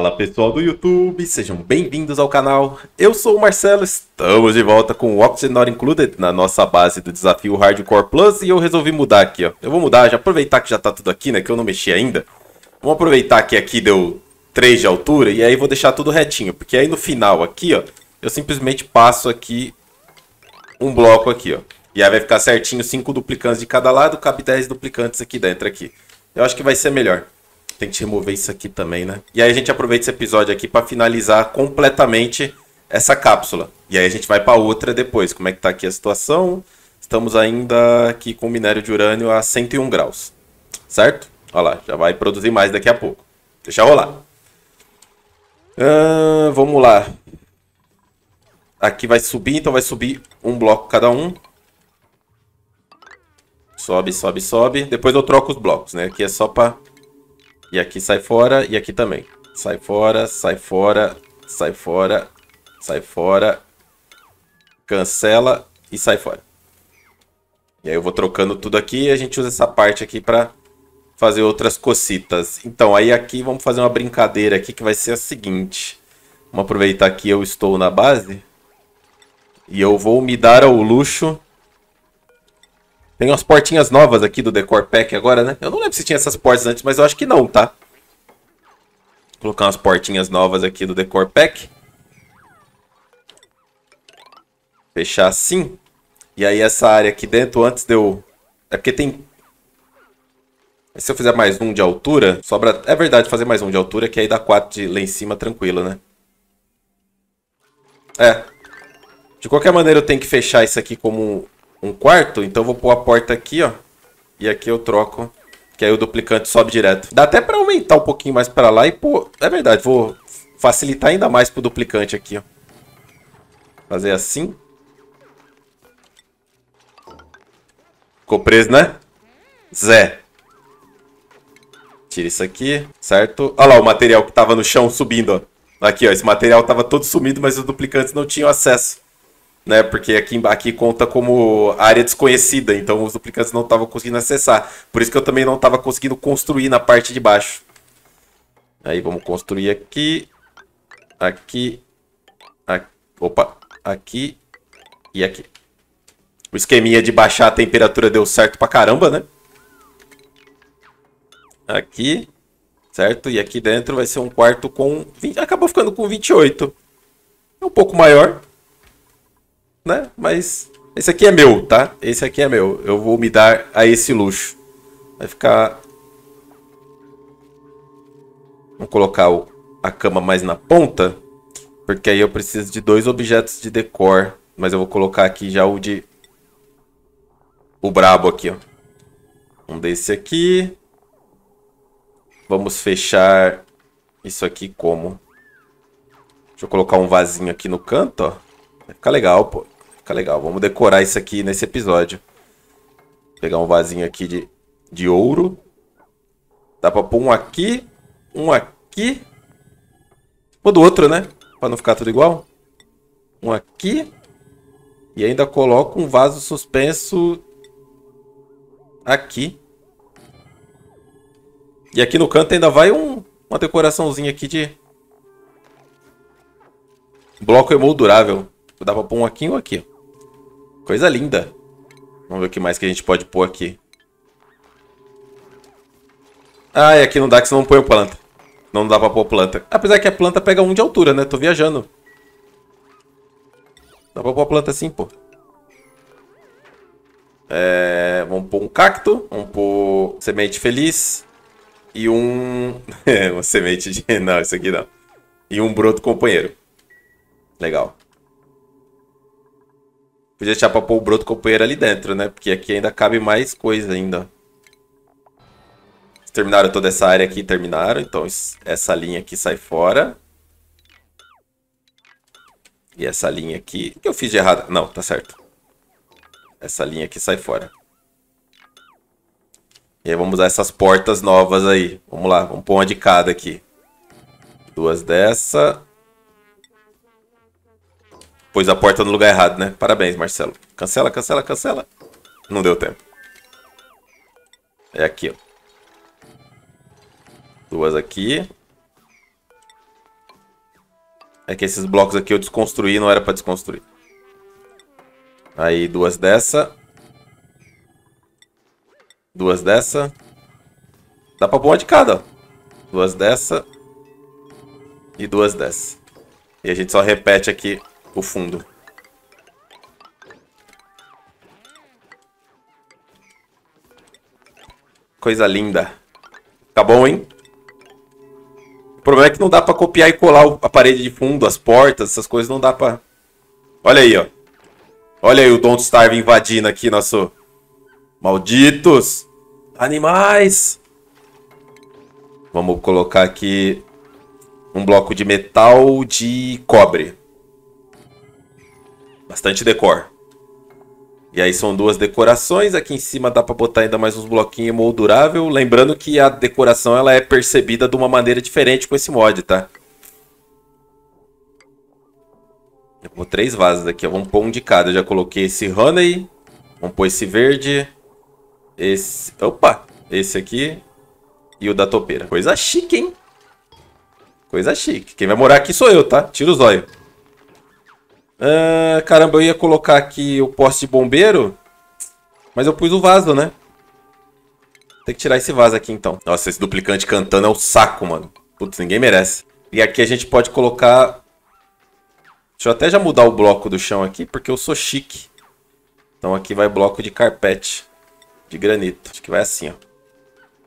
Fala pessoal do YouTube, sejam bem-vindos ao canal. Eu sou o Marcelo, estamos de volta com o Oxygen Not Included na nossa base do desafio Hardcore Plus e eu resolvi mudar aqui, ó. Eu vou mudar, já aproveitar que já tá tudo aqui, né, que eu não mexi ainda. Vamos aproveitar que aqui deu 3 de altura e aí vou deixar tudo retinho, porque aí no final aqui, ó, eu simplesmente passo aqui um bloco aqui, ó. E aí vai ficar certinho 5 duplicantes de cada lado, cabe 10 duplicantes aqui dentro aqui. Eu acho que vai ser melhor tem que remover isso aqui também, né? E aí a gente aproveita esse episódio aqui para finalizar completamente essa cápsula. E aí a gente vai para outra depois. Como é que tá aqui a situação? Estamos ainda aqui com minério de urânio a 101 graus. Certo? Olha lá, já vai produzir mais daqui a pouco. Deixa rolar. vamos lá. Aqui vai subir, então vai subir um bloco cada um. Sobe, sobe, sobe. Depois eu troco os blocos, né? Aqui é só para e aqui sai fora e aqui também. Sai fora, sai fora, sai fora, sai fora. Cancela e sai fora. E aí eu vou trocando tudo aqui e a gente usa essa parte aqui para fazer outras cocitas. Então, aí aqui vamos fazer uma brincadeira aqui que vai ser a seguinte. Vamos aproveitar que eu estou na base. E eu vou me dar ao luxo tem umas portinhas novas aqui do Decor Pack agora, né? Eu não lembro se tinha essas portas antes, mas eu acho que não, tá? Vou colocar umas portinhas novas aqui do Decor Pack. Fechar assim. E aí essa área aqui dentro, antes de eu... É porque tem... Se eu fizer mais um de altura, sobra... É verdade fazer mais um de altura, que aí dá 4 de... lá em cima tranquilo, né? É. De qualquer maneira, eu tenho que fechar isso aqui como um quarto, então eu vou pôr a porta aqui, ó. E aqui eu troco, que aí o duplicante sobe direto. Dá até pra aumentar um pouquinho mais pra lá e pô... É verdade, vou facilitar ainda mais pro duplicante aqui, ó. Fazer assim. Ficou preso, né? Zé. Tira isso aqui, certo? Olha lá o material que tava no chão subindo, ó. Aqui, ó. Esse material tava todo sumido, mas os duplicantes não tinham acesso né? Porque aqui, aqui conta como área desconhecida, então os duplicantes não estavam conseguindo acessar. Por isso que eu também não estava conseguindo construir na parte de baixo. Aí vamos construir aqui, aqui, aqui opa, aqui e aqui. O esqueminha de baixar a temperatura deu certo pra caramba, né? Aqui, certo? E aqui dentro vai ser um quarto com... 20, acabou ficando com 28. É um pouco maior, né? Mas esse aqui é meu, tá? Esse aqui é meu. Eu vou me dar a esse luxo. Vai ficar... Vou colocar a cama mais na ponta. Porque aí eu preciso de dois objetos de decor. Mas eu vou colocar aqui já o de... O brabo aqui, ó. Um desse aqui. Vamos fechar isso aqui como? Deixa eu colocar um vasinho aqui no canto, ó. Vai ficar legal, pô ficar legal. Vamos decorar isso aqui nesse episódio. Pegar um vasinho aqui de, de ouro. Dá pra pôr um aqui, um aqui. ou do outro, né? Pra não ficar tudo igual. Um aqui. E ainda coloco um vaso suspenso aqui. E aqui no canto ainda vai um, uma decoraçãozinha aqui de bloco emoldurável. Dá pra pôr um aqui e um aqui. Coisa linda. Vamos ver o que mais que a gente pode pôr aqui. Ah, e é, aqui não dá que você não põe planta. Não dá pra pôr planta. Apesar que a planta pega um de altura, né? Tô viajando. Dá pra pôr planta assim, pô. É... Vamos pôr um cacto. Vamos pôr semente feliz. E um... uma semente de... Não, isso aqui não. E um broto companheiro. Legal. Podia deixar pra pôr o broto companheiro ali dentro, né? Porque aqui ainda cabe mais coisa ainda. Terminaram toda essa área aqui, terminaram. Então essa linha aqui sai fora. E essa linha aqui... O que eu fiz de errado? Não, tá certo. Essa linha aqui sai fora. E aí vamos usar essas portas novas aí. Vamos lá, vamos pôr uma de cada aqui. Duas dessa. Pôs a porta no lugar errado, né? Parabéns, Marcelo. Cancela, cancela, cancela. Não deu tempo. É aqui, ó. Duas aqui. É que esses blocos aqui eu desconstruí, não era pra desconstruir. Aí, duas dessa. Duas dessa. Dá pra pôr uma de cada, ó. Duas dessa. E duas dessa. E a gente só repete aqui o fundo. Coisa linda. Tá bom, hein? O problema é que não dá pra copiar e colar a parede de fundo, as portas, essas coisas não dá pra... Olha aí, ó. Olha aí o Don't Starve invadindo aqui nosso... Malditos! Animais! Vamos colocar aqui um bloco de metal de cobre. Bastante decor. E aí são duas decorações, aqui em cima dá para botar ainda mais uns bloquinhos moldurável, lembrando que a decoração ela é percebida de uma maneira diferente com esse mod, tá? Eu vou três vasos aqui, vamos pôr um de cada. Eu já coloquei esse honey, vamos pôr esse verde, esse... Opa! Esse aqui e o da topeira. Coisa chique, hein? Coisa chique. Quem vai morar aqui sou eu, tá? Tira os olhos. Ah, caramba, eu ia colocar aqui o poste de bombeiro. Mas eu pus o vaso, né? Tem que tirar esse vaso aqui, então. Nossa, esse duplicante cantando é o um saco, mano. Putz, ninguém merece. E aqui a gente pode colocar... Deixa eu até já mudar o bloco do chão aqui, porque eu sou chique. Então aqui vai bloco de carpete. De granito. Acho que vai assim, ó.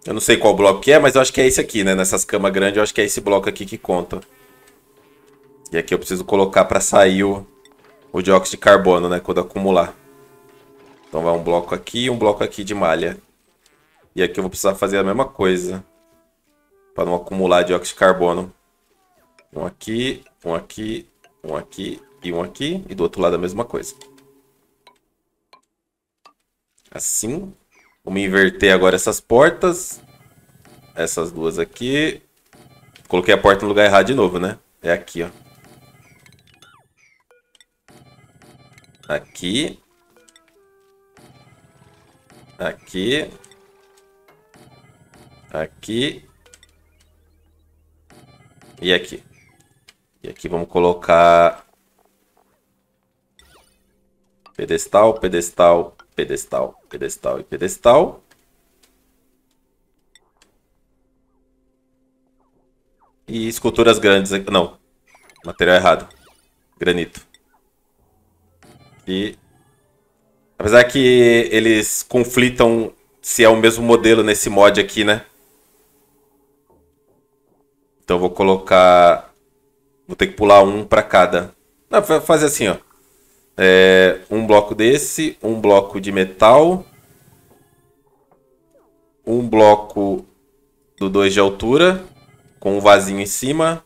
Eu não sei qual bloco que é, mas eu acho que é esse aqui, né? Nessas camas grandes, eu acho que é esse bloco aqui que conta. E aqui eu preciso colocar pra sair o o dióxido de carbono, né? Quando acumular. Então vai um bloco aqui e um bloco aqui de malha. E aqui eu vou precisar fazer a mesma coisa. Para não acumular dióxido de carbono. Um aqui, um aqui, um aqui e um aqui. E do outro lado a mesma coisa. Assim. Vamos inverter agora essas portas. Essas duas aqui. Coloquei a porta no lugar errado de novo, né? É aqui, ó. Aqui. Aqui. Aqui. E aqui. E aqui vamos colocar... Pedestal, pedestal, pedestal, pedestal e pedestal. E esculturas grandes. Não, material errado. Granito. E apesar que eles conflitam se é o mesmo modelo nesse mod aqui, né? Então vou colocar, vou ter que pular um para cada. Não, vou fazer assim, ó. É, um bloco desse, um bloco de metal, um bloco do 2 de altura, com um vasinho em cima.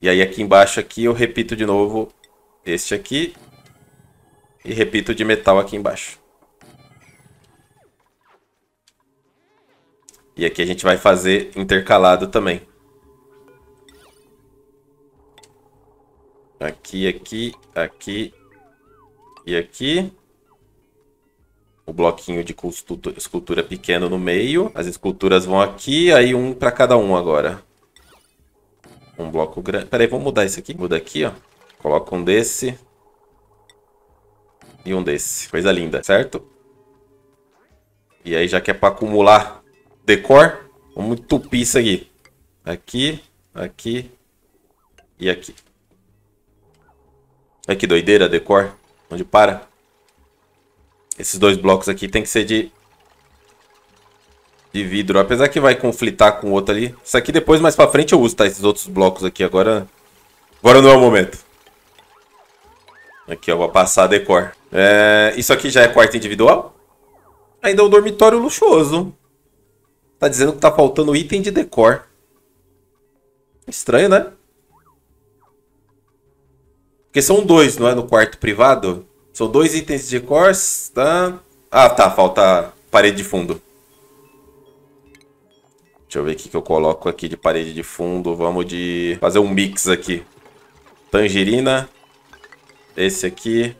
E aí aqui embaixo aqui eu repito de novo este aqui e repito, de metal aqui embaixo. E aqui a gente vai fazer intercalado também. Aqui, aqui, aqui e aqui. O bloquinho de escultura pequeno no meio. As esculturas vão aqui, aí um para cada um agora. Um bloco grande. Peraí, vamos mudar isso aqui. Muda aqui, ó. Coloca um desse e um desse. Coisa linda, certo? E aí, já que é para acumular decor, vamos entupir isso aqui. Aqui, aqui e aqui. Olha que doideira, decor. Onde para? Esses dois blocos aqui tem que ser de... De vidro. Apesar que vai conflitar com o outro ali. Isso aqui depois, mais pra frente, eu uso, tá? Esses outros blocos aqui. Agora... Agora não é o momento. Aqui, ó, vou passar a decor. É, isso aqui já é quarto individual? Ainda é um dormitório luxuoso. Tá dizendo que tá faltando item de decor. Estranho, né? Porque são dois, não é? No quarto privado. São dois itens de decor. Tá... Ah, tá. Falta parede de fundo. Deixa eu ver o que eu coloco aqui de parede de fundo. Vamos de fazer um mix aqui. Tangerina, esse aqui.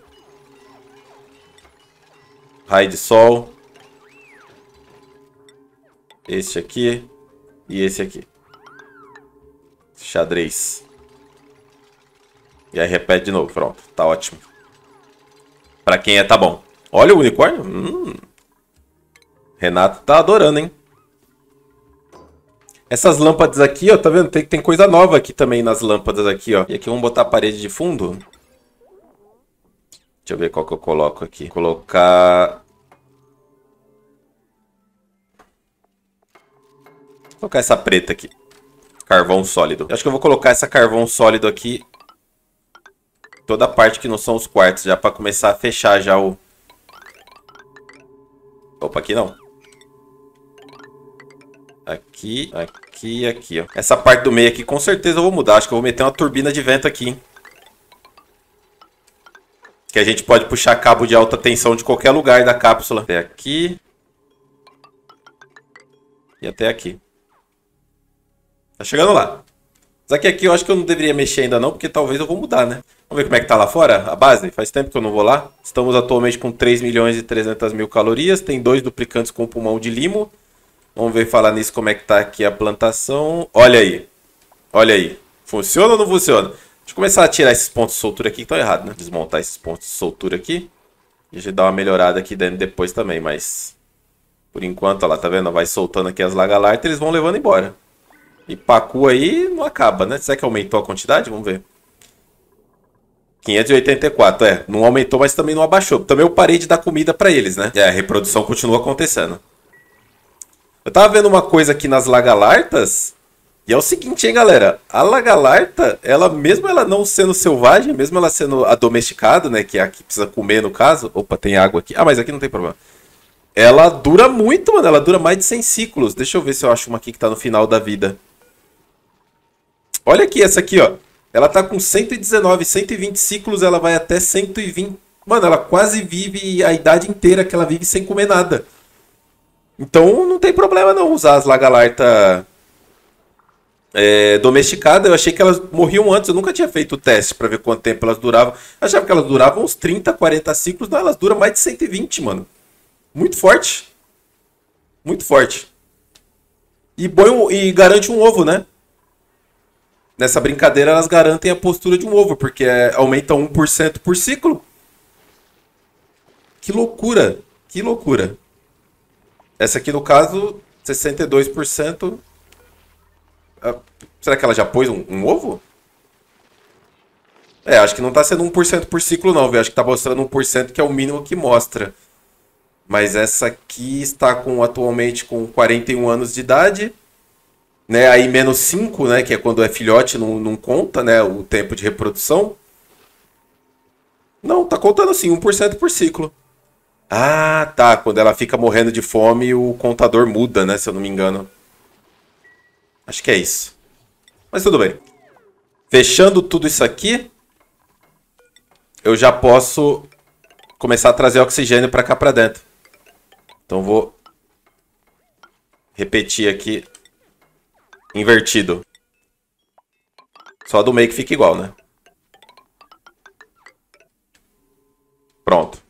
Raio de sol. Este aqui. E esse aqui. Xadrez. E aí repete de novo. Pronto, tá ótimo. Pra quem é, tá bom. Olha o unicórnio. Hum. Renato tá adorando, hein? Essas lâmpadas aqui, ó, tá vendo? Tem, tem coisa nova aqui também nas lâmpadas aqui, ó. E aqui vamos botar a parede de fundo. Deixa eu ver qual que eu coloco aqui. Colocar... Vou colocar essa preta aqui. Carvão sólido. Eu acho que eu vou colocar essa carvão sólido aqui. Toda a parte que não são os quartos. Já para começar a fechar já o... Opa, aqui não. Aqui, aqui e aqui, ó. Essa parte do meio aqui, com certeza eu vou mudar. Acho que eu vou meter uma turbina de vento aqui, hein? Que a gente pode puxar cabo de alta tensão de qualquer lugar da cápsula. Até aqui. E até aqui. Tá chegando lá. Só que aqui eu acho que eu não deveria mexer ainda não, porque talvez eu vou mudar, né? Vamos ver como é que tá lá fora a base? Faz tempo que eu não vou lá. Estamos atualmente com 3 milhões e 300 mil calorias. Tem dois duplicantes com pulmão de limo. Vamos ver falar nisso como é que tá aqui a plantação. Olha aí. Olha aí. Funciona ou não funciona? Deixa eu começar a tirar esses pontos de soltura aqui que estão errados, né? Desmontar esses pontos de soltura aqui. E a gente dá uma melhorada aqui dentro depois também, mas... Por enquanto, ó lá, tá vendo? Vai soltando aqui as lagalartas e eles vão levando embora. E pacu aí não acaba, né? Será que aumentou a quantidade? Vamos ver. 584, é. Não aumentou, mas também não abaixou. Também eu parei de dar comida pra eles, né? É, a reprodução continua acontecendo. Eu tava vendo uma coisa aqui nas lagalartas e é o seguinte, hein, galera. A lagalarta, ela mesmo ela não sendo selvagem, mesmo ela sendo a domesticada, né, que é a que precisa comer no caso. Opa, tem água aqui. Ah, mas aqui não tem problema. Ela dura muito, mano. Ela dura mais de 100 ciclos. Deixa eu ver se eu acho uma aqui que tá no final da vida. Olha aqui essa aqui, ó. Ela tá com 119, 120 ciclos, ela vai até 120. Mano, ela quase vive a idade inteira que ela vive sem comer nada. Então não tem problema não usar as lagalarta é, domesticada, eu achei que elas morriam antes. Eu nunca tinha feito o teste para ver quanto tempo elas duravam. Achava que elas duravam uns 30, 40 ciclos. Não, elas duram mais de 120, mano. Muito forte. Muito forte. E, boi, e garante um ovo, né? Nessa brincadeira, elas garantem a postura de um ovo, porque é, aumenta 1% por ciclo. Que loucura! Que loucura! Essa aqui, no caso, 62%. Ah, será que ela já pôs um, um ovo? É, acho que não tá sendo 1% por ciclo não, viu? Acho que tá mostrando 1% que é o mínimo que mostra. Mas essa aqui está com atualmente com 41 anos de idade. Né? Aí menos 5, né? Que é quando é filhote, não, não conta, né? O tempo de reprodução. Não, tá contando assim, 1% por ciclo. Ah, tá. Quando ela fica morrendo de fome, o contador muda, né? Se eu não me engano. Acho que é isso. Mas tudo bem. Fechando tudo isso aqui, eu já posso começar a trazer oxigênio para cá para dentro. Então vou repetir aqui invertido. Só do meio que fica igual, né? Pronto.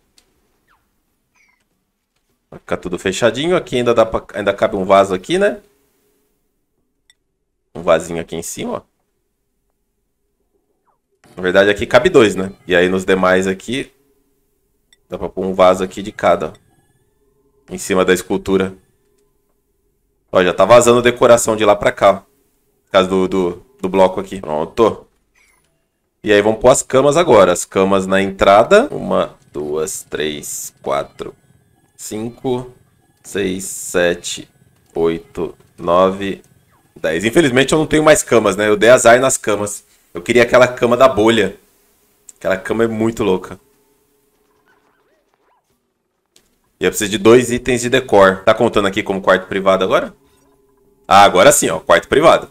Vai ficar tudo fechadinho. Aqui ainda, dá pra... ainda cabe um vaso aqui, né? um vasinho aqui em cima, ó. Na verdade, aqui cabe dois, né? E aí nos demais aqui, dá pra pôr um vaso aqui de cada, ó. Em cima da escultura. Ó, já tá vazando decoração de lá pra cá, ó. Por causa do, do, do bloco aqui. Pronto. E aí vamos pôr as camas agora. As camas na entrada. Uma, duas, três, quatro, cinco, seis, sete, oito, nove, 10. Infelizmente eu não tenho mais camas, né? Eu dei azar nas camas. Eu queria aquela cama da bolha. Aquela cama é muito louca. E eu preciso de dois itens de decor. Tá contando aqui como quarto privado agora? Ah, agora sim, ó. Quarto privado.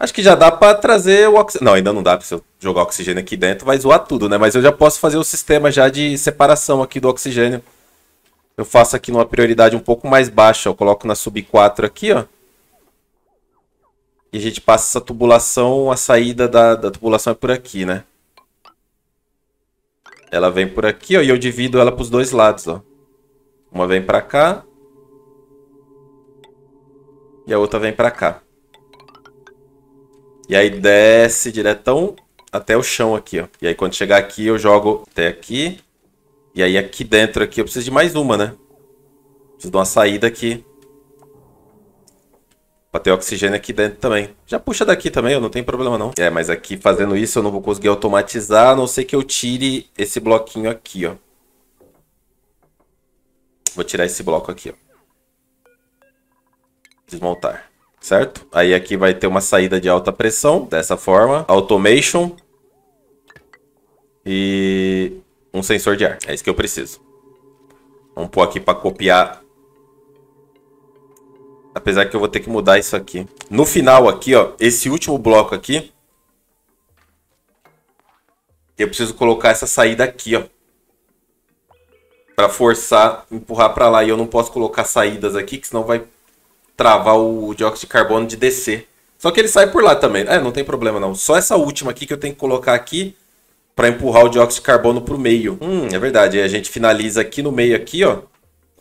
Acho que já dá pra trazer o oxigênio. Não, ainda não dá, se eu jogar oxigênio aqui dentro vai zoar tudo, né? Mas eu já posso fazer o sistema já de separação aqui do oxigênio. Eu faço aqui numa prioridade um pouco mais baixa, Eu coloco na sub 4 aqui, ó. E a gente passa essa tubulação, a saída da, da tubulação é por aqui, né? Ela vem por aqui, ó, e eu divido ela pros dois lados, ó. Uma vem pra cá. E a outra vem pra cá. E aí desce diretão até o chão aqui, ó. E aí quando chegar aqui, eu jogo até aqui. E aí aqui dentro aqui eu preciso de mais uma, né? Preciso de uma saída aqui. Pra ter oxigênio aqui dentro também. Já puxa daqui também, eu não tem problema não. É, mas aqui fazendo isso eu não vou conseguir automatizar, a não ser que eu tire esse bloquinho aqui, ó. Vou tirar esse bloco aqui, ó. Desmontar, certo? Aí aqui vai ter uma saída de alta pressão, dessa forma. Automation. E um sensor de ar. É isso que eu preciso. Vamos pôr aqui para copiar Apesar que eu vou ter que mudar isso aqui. No final aqui, ó, esse último bloco aqui, eu preciso colocar essa saída aqui, ó. Pra forçar, empurrar pra lá. E eu não posso colocar saídas aqui, que senão vai travar o dióxido de carbono de descer. Só que ele sai por lá também. É, não tem problema não. Só essa última aqui que eu tenho que colocar aqui para empurrar o dióxido de carbono pro meio. Hum, é verdade. E a gente finaliza aqui no meio aqui, ó,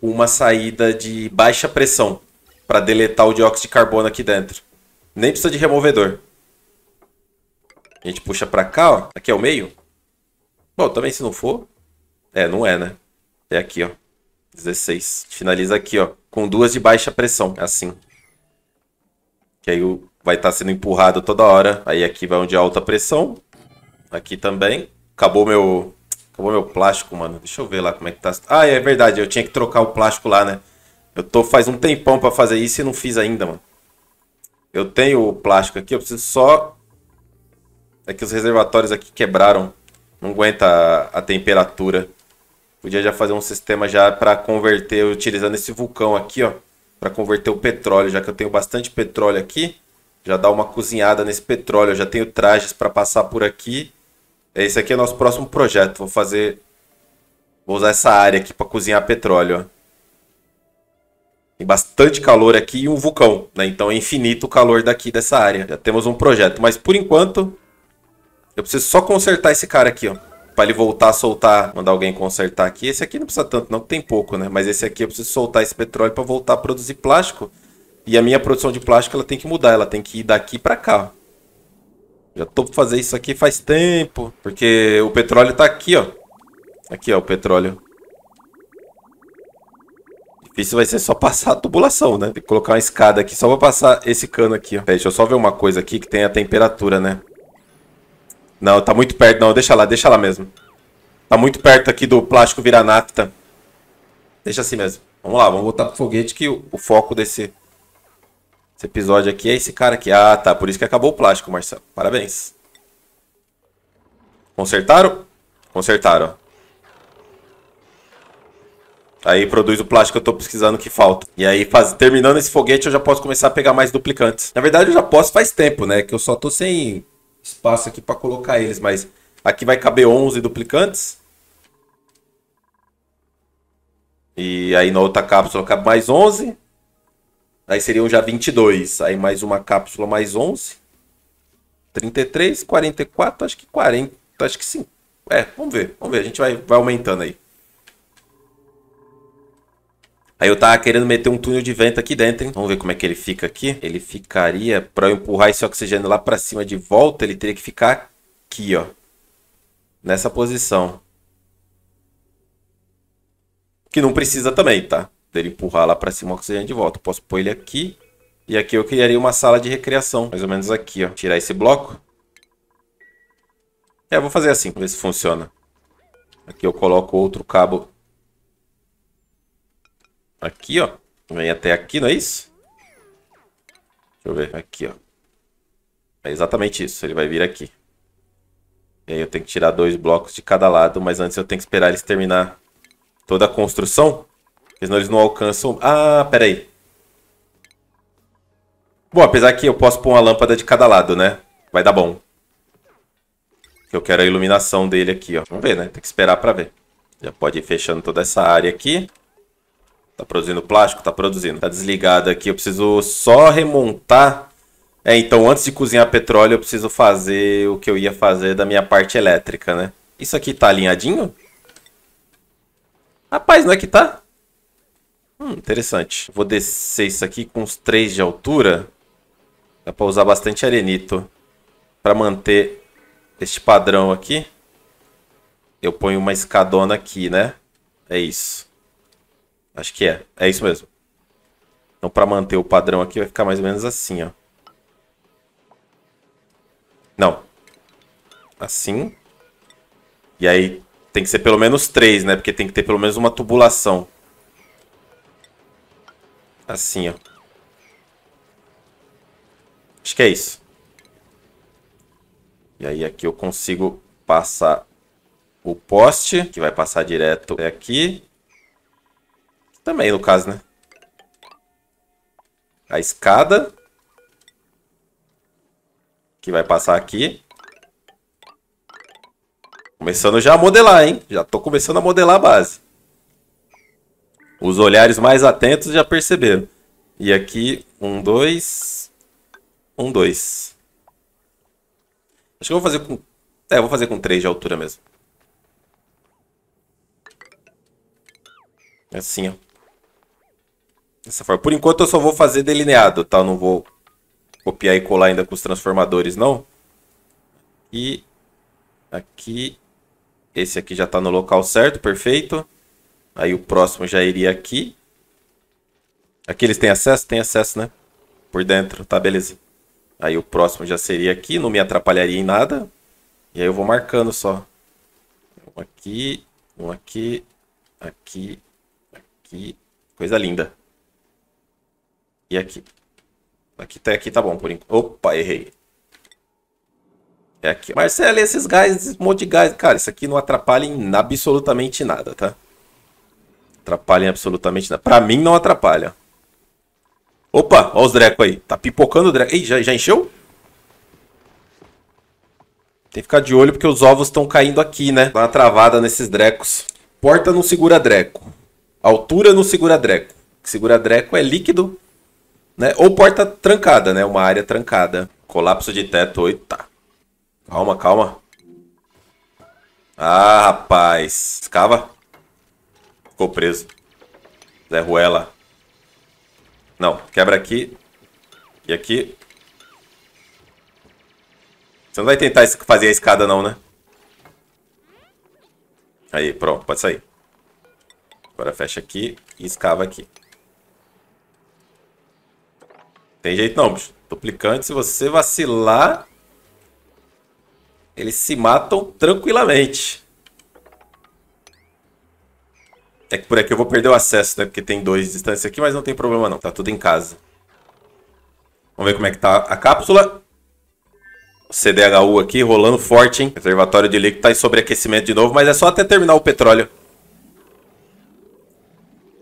com uma saída de baixa pressão para deletar o dióxido de carbono aqui dentro. Nem precisa de removedor. A gente puxa para cá, ó. Aqui é o meio. Bom, também se não for... É, não é, né? É aqui, ó. 16. Finaliza aqui, ó. Com duas de baixa pressão, é assim. Que aí vai estar tá sendo empurrado toda hora. Aí aqui vai onde é alta pressão. Aqui também. Acabou meu... Acabou meu plástico, mano. Deixa eu ver lá como é que tá. Ah, é verdade. Eu tinha que trocar o plástico lá, né? Eu tô faz um tempão para fazer isso e não fiz ainda, mano. Eu tenho o plástico aqui, eu preciso só... É que os reservatórios aqui quebraram. Não aguenta a, a temperatura. Podia já fazer um sistema já para converter, utilizando esse vulcão aqui, ó. para converter o petróleo, já que eu tenho bastante petróleo aqui. Já dá uma cozinhada nesse petróleo. Eu já tenho trajes para passar por aqui. Esse aqui é o nosso próximo projeto. Vou fazer... Vou usar essa área aqui para cozinhar petróleo, ó. Tem bastante calor aqui e um vulcão, né? Então é infinito o calor daqui dessa área. Já temos um projeto, mas por enquanto eu preciso só consertar esse cara aqui, ó. Pra ele voltar a soltar, mandar alguém consertar aqui. Esse aqui não precisa tanto não, tem pouco, né? Mas esse aqui eu preciso soltar esse petróleo para voltar a produzir plástico. E a minha produção de plástico ela tem que mudar, ela tem que ir daqui para cá. Já tô fazendo isso aqui faz tempo, porque o petróleo tá aqui, ó. Aqui, ó, o petróleo. Isso vai ser só passar a tubulação, né? Tem que colocar uma escada aqui só vou passar esse cano aqui, ó. deixa eu só ver uma coisa aqui que tem a temperatura, né? Não, tá muito perto. Não, deixa lá, deixa lá mesmo. Tá muito perto aqui do plástico virar nafta. Deixa assim mesmo. Vamos lá, vamos voltar pro foguete que o, o foco desse, desse episódio aqui é esse cara aqui. Ah, tá. Por isso que acabou o plástico, Marcelo. Parabéns. Consertaram? Consertaram, ó. Aí produz o plástico que eu tô pesquisando que falta. E aí, faz, terminando esse foguete, eu já posso começar a pegar mais duplicantes. Na verdade, eu já posso faz tempo, né? Que eu só tô sem espaço aqui para colocar eles, mas aqui vai caber 11 duplicantes. E aí na outra cápsula cabe mais 11. Aí seriam já 22. Aí mais uma cápsula mais 11. 33, 44, acho que 40, acho que sim. É, vamos ver, vamos ver, a gente vai, vai aumentando aí. Aí eu tava querendo meter um túnel de vento aqui dentro, hein? Vamos ver como é que ele fica aqui. Ele ficaria, para eu empurrar esse oxigênio lá para cima de volta, ele teria que ficar aqui, ó. Nessa posição. Que não precisa também, tá? Dele empurrar lá para cima o oxigênio de volta. posso pôr ele aqui. E aqui eu criaria uma sala de recreação. Mais ou menos aqui, ó. Tirar esse bloco. É, eu vou fazer assim, pra ver se funciona. Aqui eu coloco outro cabo Aqui, ó. Vem até aqui, não é isso? Deixa eu ver. Aqui, ó. É exatamente isso. Ele vai vir aqui. E aí eu tenho que tirar dois blocos de cada lado, mas antes eu tenho que esperar eles terminar toda a construção. Senão eles não alcançam... Ah, peraí. Bom, apesar que eu posso pôr uma lâmpada de cada lado, né? Vai dar bom. Eu quero a iluminação dele aqui, ó. Vamos ver, né? Tem que esperar pra ver. Já pode ir fechando toda essa área aqui. Tá produzindo plástico? Tá produzindo. Tá desligado aqui. Eu preciso só remontar. É, então antes de cozinhar petróleo, eu preciso fazer o que eu ia fazer da minha parte elétrica, né? Isso aqui tá alinhadinho? Rapaz, não é que tá? Hum, interessante. Vou descer isso aqui com uns 3 de altura. Dá pra usar bastante arenito. Pra manter este padrão aqui. Eu ponho uma escadona aqui, né? É isso. Acho que é. É isso mesmo. Então, para manter o padrão aqui, vai ficar mais ou menos assim, ó. Não. Assim. E aí, tem que ser pelo menos três, né? Porque tem que ter pelo menos uma tubulação. Assim, ó. Acho que é isso. E aí aqui eu consigo passar o poste, que vai passar direto até aqui. Também, no caso, né? A escada. Que vai passar aqui. Começando já a modelar, hein? Já tô começando a modelar a base. Os olhares mais atentos já perceberam. E aqui, um, dois. Um, dois. Acho que eu vou fazer com... É, eu vou fazer com três de altura mesmo. Assim, ó dessa forma. Por enquanto eu só vou fazer delineado, tá? Eu não vou copiar e colar ainda com os transformadores, não. E aqui, esse aqui já está no local certo, perfeito. Aí o próximo já iria aqui. Aqui eles têm acesso? Tem acesso, né? Por dentro, tá, beleza. Aí o próximo já seria aqui, não me atrapalharia em nada. E aí eu vou marcando só. Um aqui, um aqui, aqui, aqui. Coisa linda. E aqui. Aqui tá, aqui tá bom por enquanto. Opa, errei. É aqui. Marcelo, esses gás, esse monte de gás. Cara, isso aqui não atrapalha em absolutamente nada, tá? Atrapalha em absolutamente nada. Pra mim não atrapalha. Opa, olha os dreco aí. Tá pipocando o dreco. Ih, já, já encheu? Tem que ficar de olho porque os ovos estão caindo aqui, né? Dá uma travada nesses drecos. Porta não segura dreco. Altura não segura dreco. que segura dreco é líquido né? Ou porta trancada, né? Uma área trancada. Colapso de teto. oita. Calma, calma. Ah, rapaz. Escava. Ficou preso. Zé Ruela. Não, quebra aqui. E aqui. Você não vai tentar fazer a escada não, né? Aí, pronto. Pode sair. Agora fecha aqui e escava aqui. Tem jeito não, bicho. Duplicante, se você vacilar, eles se matam tranquilamente. É que por aqui eu vou perder o acesso, né? Porque tem dois de distância aqui, mas não tem problema não. Tá tudo em casa. Vamos ver como é que tá a cápsula. O CDHU aqui rolando forte, hein? Reservatório de líquido tá em sobreaquecimento de novo, mas é só até terminar o petróleo.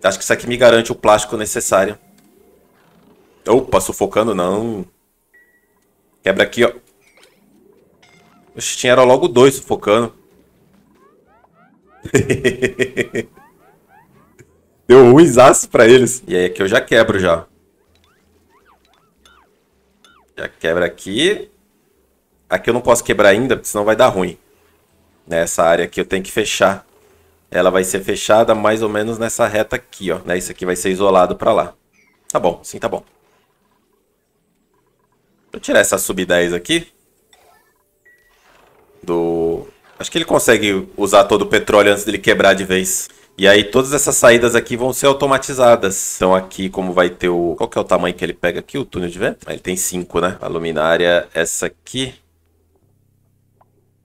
Acho que isso aqui me garante o plástico necessário. Opa, sufocando não. Quebra aqui, ó. Oxe, tinha era logo dois sufocando. Deu ruins aço pra eles. E aí aqui eu já quebro já. Já quebra aqui. Aqui eu não posso quebrar ainda, porque senão vai dar ruim. Nessa área aqui eu tenho que fechar. Ela vai ser fechada mais ou menos nessa reta aqui, ó. Né? Isso aqui vai ser isolado pra lá. Tá bom, sim, tá bom. Vou tirar essa sub-10 aqui. Do... Acho que ele consegue usar todo o petróleo antes dele quebrar de vez. E aí todas essas saídas aqui vão ser automatizadas. Então aqui como vai ter o... Qual que é o tamanho que ele pega aqui? O túnel de vento? Ah, ele tem 5, né? A luminária, essa aqui.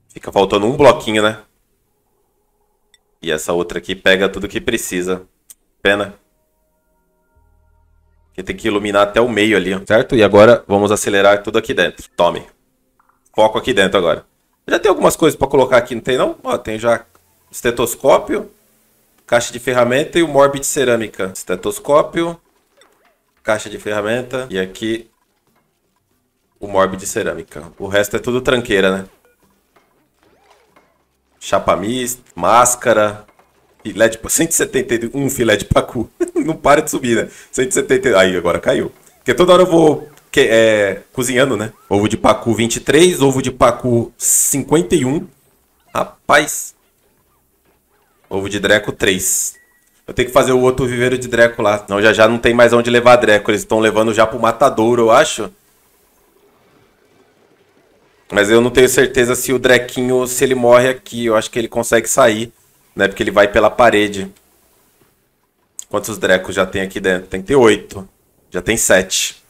Fica faltando um bloquinho, né? E essa outra aqui pega tudo que precisa. Pena. Porque tem que iluminar até o meio ali, certo? E agora vamos acelerar tudo aqui dentro. Tome. Foco aqui dentro agora. Já tem algumas coisas para colocar aqui, não tem não? Ó, tem já estetoscópio, caixa de ferramenta e o morbid cerâmica. Estetoscópio, caixa de ferramenta e aqui o morbid cerâmica. O resto é tudo tranqueira, né? Chapa mist, máscara, filé de 171 filé de pacu. não para de subir, né? 170. Aí agora caiu. Porque toda hora eu vou que, é, cozinhando, né? Ovo de pacu 23, ovo de pacu 51. Rapaz. Ovo de dreco 3. Eu tenho que fazer o outro viveiro de dreco lá. Não, já já não tem mais onde levar dreco. Eles estão levando já pro matadouro, eu acho. Mas eu não tenho certeza se o drequinho, se ele morre aqui. Eu acho que ele consegue sair né? Porque ele vai pela parede. Quantos Drecos já tem aqui dentro? Tem que ter oito. Já tem sete.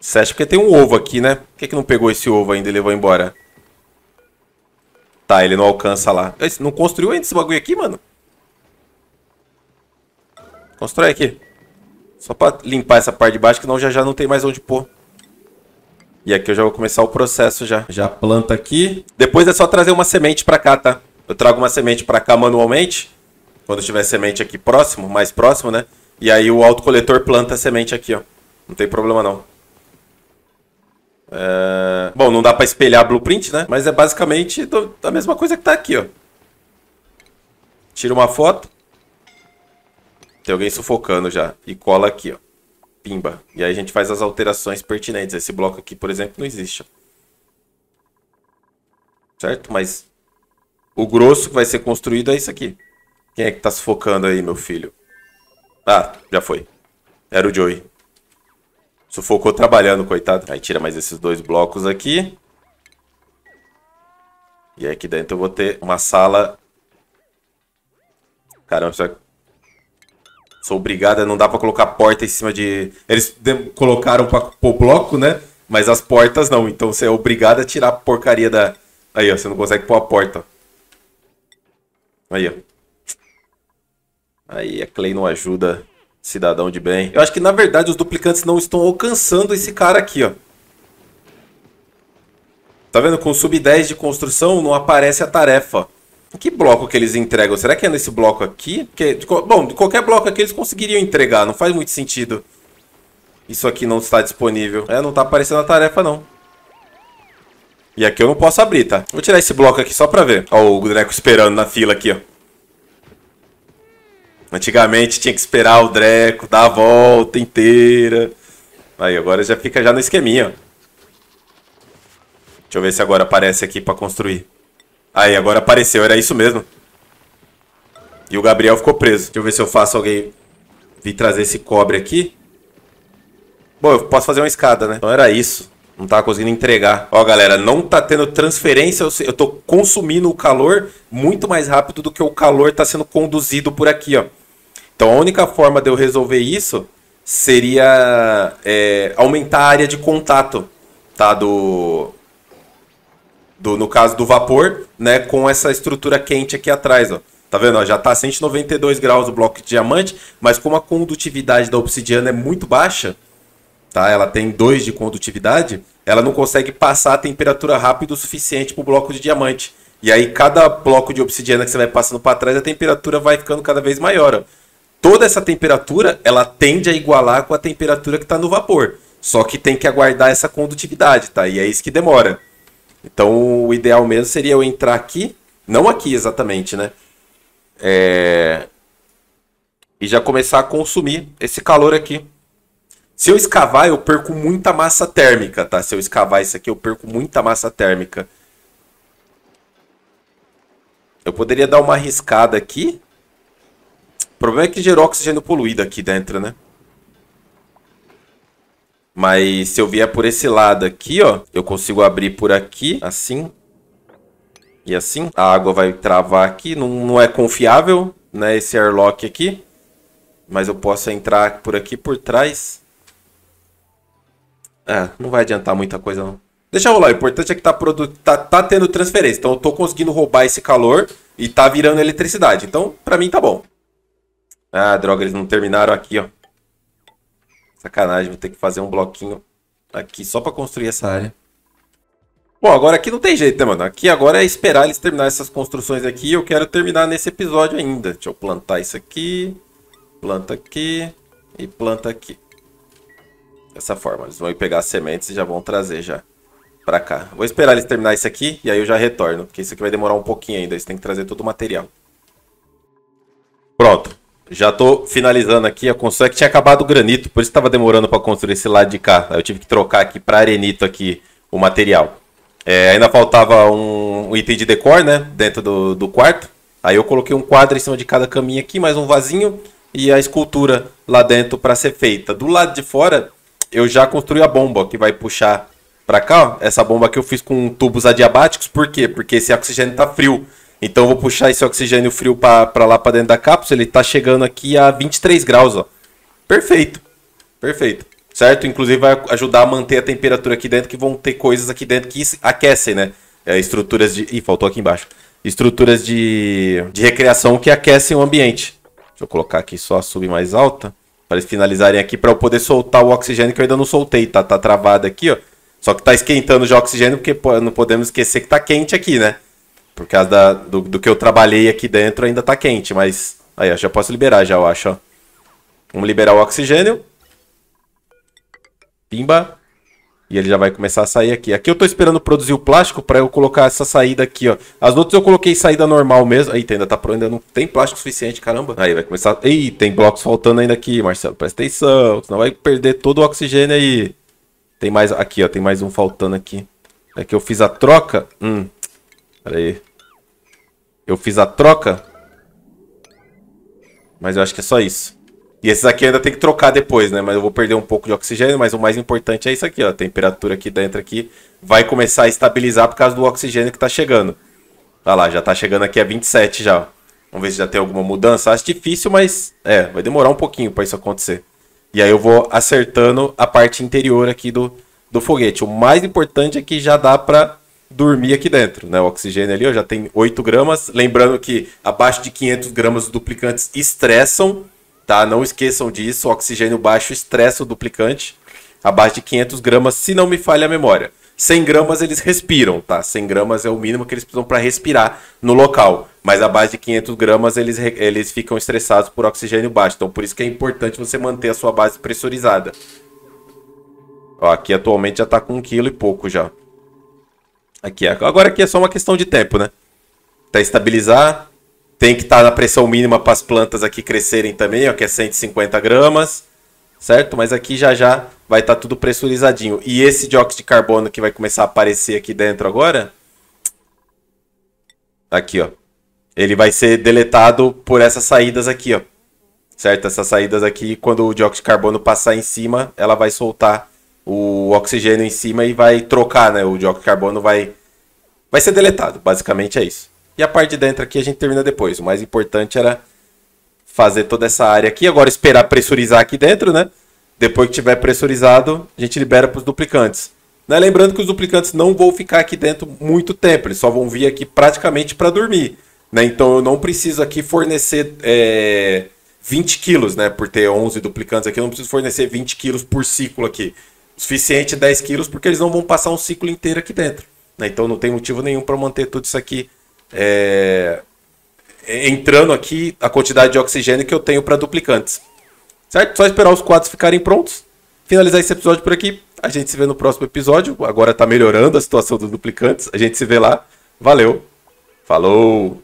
Sete porque tem um ovo aqui, né? Por que, que não pegou esse ovo ainda e levou embora? Tá, ele não alcança lá. não construiu ainda esse bagulho aqui, mano? Constrói aqui. Só pra limpar essa parte de baixo, que não já já não tem mais onde pôr. E aqui eu já vou começar o processo já. Já planta aqui. Depois é só trazer uma semente para cá, tá? Eu trago uma semente para cá manualmente, quando tiver semente aqui próximo, mais próximo, né? E aí o autocoletor planta a semente aqui, ó. Não tem problema não. É... Bom, não dá para espelhar blueprint, né? Mas é basicamente do... a mesma coisa que tá aqui, ó. Tira uma foto. Tem alguém sufocando já. E cola aqui, ó. Pimba. E aí a gente faz as alterações pertinentes. Esse bloco aqui, por exemplo, não existe. Certo? Mas o grosso que vai ser construído é isso aqui. Quem é que tá sufocando aí, meu filho? Ah, já foi. Era o Joey. Sufocou trabalhando, coitado. Aí tira mais esses dois blocos aqui. E aqui dentro eu vou ter uma sala... Caramba, será sou obrigada, não dá para colocar porta em cima de. Eles colocaram pra, pôr bloco, né? Mas as portas não. Então você é obrigado a tirar a porcaria da. Aí, ó, você não consegue pôr a porta. Aí, ó. Aí a Clay não ajuda cidadão de bem. Eu acho que na verdade os duplicantes não estão alcançando esse cara aqui, ó. Tá vendo? Com sub 10 de construção não aparece a tarefa que bloco que eles entregam? Será que é nesse bloco aqui? Porque, bom, de qualquer bloco aqui eles conseguiriam entregar. Não faz muito sentido isso aqui não está disponível. É, não está aparecendo a tarefa, não. E aqui eu não posso abrir, tá? Vou tirar esse bloco aqui só pra ver. Ó, o Dreco esperando na fila aqui, ó. Antigamente tinha que esperar o Dreco dar a volta inteira. Aí, agora já fica já no esqueminha, ó. Deixa eu ver se agora aparece aqui pra construir. Aí, agora apareceu, era isso mesmo. E o Gabriel ficou preso. Deixa eu ver se eu faço alguém vir trazer esse cobre aqui. Bom, eu posso fazer uma escada, né? Então era isso. Não tava conseguindo entregar. Ó, galera, não tá tendo transferência. Eu, estou tô consumindo o calor muito mais rápido do que o calor tá sendo conduzido por aqui, ó. Então a única forma de eu resolver isso seria é, aumentar a área de contato, tá? Do, do, no caso do vapor, né, com essa estrutura quente aqui atrás, ó. Tá vendo? Ó, já tá 192 graus o bloco de diamante, mas como a condutividade da obsidiana é muito baixa, tá? Ela tem 2 de condutividade, ela não consegue passar a temperatura rápido o suficiente pro bloco de diamante. E aí cada bloco de obsidiana que você vai passando para trás, a temperatura vai ficando cada vez maior. Ó. Toda essa temperatura, ela tende a igualar com a temperatura que está no vapor. Só que tem que aguardar essa condutividade, tá? E é isso que demora. Então o ideal mesmo seria eu entrar aqui, não aqui exatamente, né? É... E já começar a consumir esse calor aqui. Se eu escavar, eu perco muita massa térmica, tá? Se eu escavar isso aqui, eu perco muita massa térmica. Eu poderia dar uma arriscada aqui. O problema é que gerou oxigênio poluído aqui dentro, né? Mas se eu vier por esse lado aqui, ó, eu consigo abrir por aqui, assim. E assim. A água vai travar aqui. Não, não é confiável, né, esse airlock aqui. Mas eu posso entrar por aqui, por trás. É, não vai adiantar muita coisa, não. Deixa eu rolar. O importante é que tá, tá, tá tendo transferência. Então eu tô conseguindo roubar esse calor e tá virando eletricidade. Então, pra mim, tá bom. Ah, droga, eles não terminaram aqui, ó. Sacanagem, vou ter que fazer um bloquinho aqui só para construir essa área. Bom, agora aqui não tem jeito, né, mano? Aqui agora é esperar eles terminar essas construções aqui. Eu quero terminar nesse episódio ainda. Deixa eu plantar isso aqui. Planta aqui. E planta aqui. Dessa forma. Eles vão ir pegar as sementes e já vão trazer já pra cá. Vou esperar eles terminar isso aqui e aí eu já retorno. Porque isso aqui vai demorar um pouquinho ainda. Eles têm que trazer todo o material. Pronto. Já tô finalizando aqui. A construção é que tinha acabado o granito, por isso estava demorando para construir esse lado de cá. Eu tive que trocar aqui para arenito aqui o material. É, ainda faltava um, item de decor, né? Dentro do, do quarto. Aí eu coloquei um quadro em cima de cada caminho aqui, mais um vasinho e a escultura lá dentro para ser feita. Do lado de fora, eu já construí a bomba que vai puxar para cá. Ó. Essa bomba que eu fiz com tubos adiabáticos. Por quê? Porque esse oxigênio tá frio. Então eu vou puxar esse oxigênio frio para lá para dentro da cápsula, ele está chegando aqui a 23 graus, ó. Perfeito. Perfeito. Certo? Inclusive vai ajudar a manter a temperatura aqui dentro, que vão ter coisas aqui dentro que aquecem, né? É, estruturas de. Ih, faltou aqui embaixo. Estruturas de, de recreação que aquecem o ambiente. Deixa eu colocar aqui só a sub mais alta. Para eles finalizarem aqui, para eu poder soltar o oxigênio que eu ainda não soltei, tá? Tá travado aqui, ó. Só que tá esquentando já o oxigênio, porque pô, não podemos esquecer que tá quente aqui, né? Por causa da, do, do que eu trabalhei aqui dentro ainda tá quente, mas... Aí, ó, já posso liberar já, eu acho, ó. Vamos liberar o oxigênio. Pimba. E ele já vai começar a sair aqui. Aqui eu tô esperando produzir o plástico para eu colocar essa saída aqui, ó. As outras eu coloquei saída normal mesmo. Eita, ainda tá pronto, ainda não tem plástico suficiente, caramba. Aí vai começar... Ih, tem blocos faltando ainda aqui, Marcelo. Presta atenção, senão vai perder todo o oxigênio aí. Tem mais... Aqui, ó, tem mais um faltando aqui. É que eu fiz a troca. Hum. Pera aí. Eu fiz a troca. Mas eu acho que é só isso. E esses aqui ainda tem que trocar depois, né? Mas eu vou perder um pouco de oxigênio, mas o mais importante é isso aqui, ó. A temperatura aqui dentro aqui vai começar a estabilizar por causa do oxigênio que tá chegando. Olha lá, já tá chegando aqui a 27 já. Vamos ver se já tem alguma mudança. Acho difícil, mas é, vai demorar um pouquinho para isso acontecer. E aí eu vou acertando a parte interior aqui do, do foguete. O mais importante é que já dá para dormir aqui dentro, né? O oxigênio ali ó, já tem 8 gramas. Lembrando que abaixo de 500 gramas os duplicantes estressam, tá? Não esqueçam disso. O oxigênio baixo estressa o duplicante. Abaixo de 500 gramas, se não me falha a memória. 100 gramas eles respiram, tá? 100 gramas é o mínimo que eles precisam para respirar no local. Mas abaixo de 500 gramas eles, eles ficam estressados por oxigênio baixo. Então por isso que é importante você manter a sua base pressurizada. Ó, aqui atualmente já está com um quilo e pouco já. Aqui, agora aqui é só uma questão de tempo, né? Até estabilizar. Tem que estar tá na pressão mínima para as plantas aqui crescerem também, ó, que é 150 gramas, certo? Mas aqui já já vai estar tá tudo pressurizadinho. E esse dióxido de carbono que vai começar a aparecer aqui dentro agora, aqui, ó. Ele vai ser deletado por essas saídas aqui, ó. Certo? Essas saídas aqui, quando o dióxido de carbono passar em cima, ela vai soltar o oxigênio em cima e vai trocar, né? O dióxido de carbono vai, vai ser deletado. Basicamente é isso. E a parte de dentro aqui a gente termina depois. O mais importante era fazer toda essa área aqui. Agora esperar pressurizar aqui dentro, né? Depois que tiver pressurizado, a gente libera para os duplicantes. Né? Lembrando que os duplicantes não vão ficar aqui dentro muito tempo. Eles só vão vir aqui praticamente para dormir. Né? Então eu não preciso aqui fornecer é, 20 quilos, né? Por ter 11 duplicantes aqui, eu não preciso fornecer 20 quilos por ciclo aqui suficiente 10 quilos, porque eles não vão passar um ciclo inteiro aqui dentro. Né? Então não tem motivo nenhum para manter tudo isso aqui é, entrando aqui, a quantidade de oxigênio que eu tenho para duplicantes. Certo? Só esperar os quadros ficarem prontos. Finalizar esse episódio por aqui. A gente se vê no próximo episódio. Agora está melhorando a situação dos duplicantes. A gente se vê lá. Valeu. Falou.